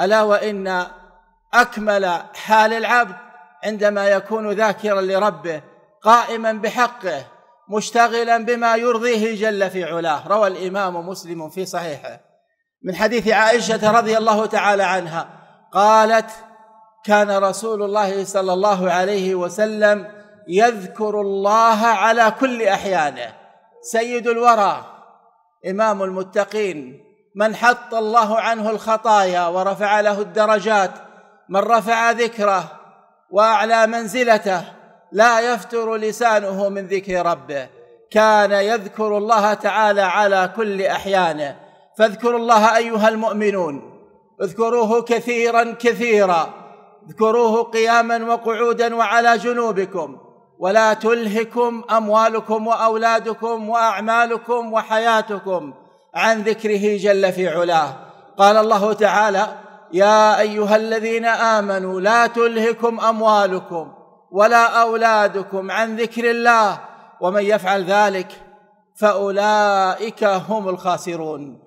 الا وان اكمل حال العبد عندما يكون ذاكرا لربه قائما بحقه مشتغلا بما يرضيه جل في علاه روى الامام مسلم في صحيحه من حديث عائشه رضي الله تعالى عنها قالت كان رسول الله صلى الله عليه وسلم يذكر الله على كل احيانه سيد الورى امام المتقين من حط الله عنه الخطايا ورفع له الدرجات من رفع ذكره واعلى منزلته لا يفتر لسانه من ذكر ربه كان يذكر الله تعالى على كل احيانه فاذكروا الله ايها المؤمنون اذكروه كثيرا كثيرا اذكروه قياما وقعودا وعلى جنوبكم ولا تلهكم اموالكم واولادكم واعمالكم وحياتكم عن ذكره جل في علاه قال الله تعالى يا ايها الذين امنوا لا تلهكم اموالكم ولا اولادكم عن ذكر الله ومن يفعل ذلك فاولئك هم الخاسرون